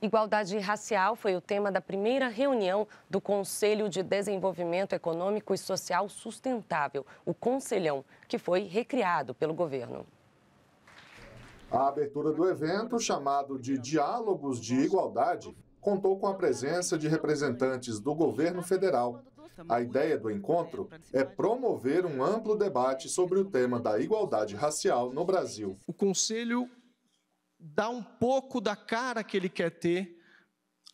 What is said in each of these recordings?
Igualdade racial foi o tema da primeira reunião do Conselho de Desenvolvimento Econômico e Social Sustentável, o Conselhão, que foi recriado pelo governo. A abertura do evento, chamado de Diálogos de Igualdade, contou com a presença de representantes do governo federal. A ideia do encontro é promover um amplo debate sobre o tema da igualdade racial no Brasil. O Conselho dá um pouco da cara que ele quer ter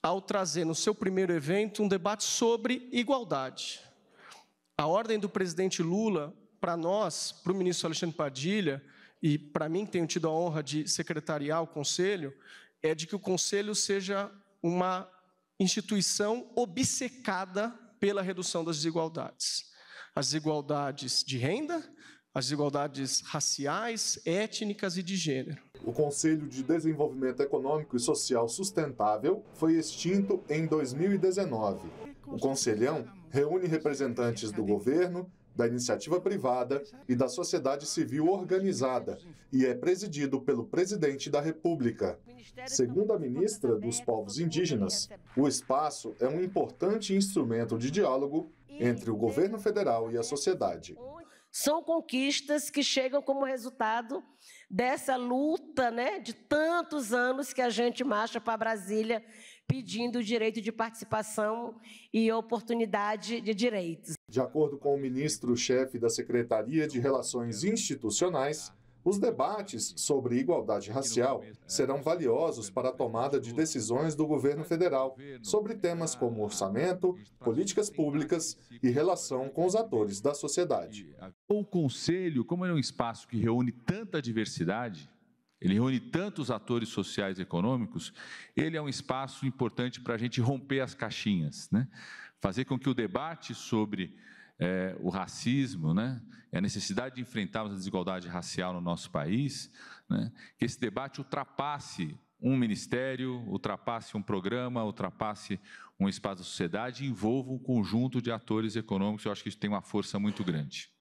ao trazer no seu primeiro evento um debate sobre igualdade. A ordem do presidente Lula, para nós, para o ministro Alexandre Padilha, e para mim, que tenho tido a honra de secretariar o conselho, é de que o conselho seja uma instituição obcecada pela redução das desigualdades. As desigualdades de renda, as desigualdades raciais, étnicas e de gênero. O Conselho de Desenvolvimento Econômico e Social Sustentável foi extinto em 2019. O Conselhão reúne representantes do governo, da iniciativa privada e da sociedade civil organizada e é presidido pelo presidente da República. Segundo a ministra dos Povos Indígenas, o espaço é um importante instrumento de diálogo entre o governo federal e a sociedade. São conquistas que chegam como resultado dessa luta, né, de tantos anos que a gente marcha para Brasília pedindo o direito de participação e oportunidade de direitos. De acordo com o ministro-chefe da Secretaria de Relações Institucionais, os debates sobre igualdade racial serão valiosos para a tomada de decisões do governo federal sobre temas como orçamento, políticas públicas e relação com os atores da sociedade. O conselho, como é um espaço que reúne tanta diversidade, ele reúne tantos atores sociais e econômicos, ele é um espaço importante para a gente romper as caixinhas, né? fazer com que o debate sobre é, o racismo, né, a necessidade de enfrentarmos a desigualdade racial no nosso país, né, que esse debate ultrapasse um ministério, ultrapasse um programa, ultrapasse um espaço da sociedade e envolva um conjunto de atores econômicos. Eu acho que isso tem uma força muito grande.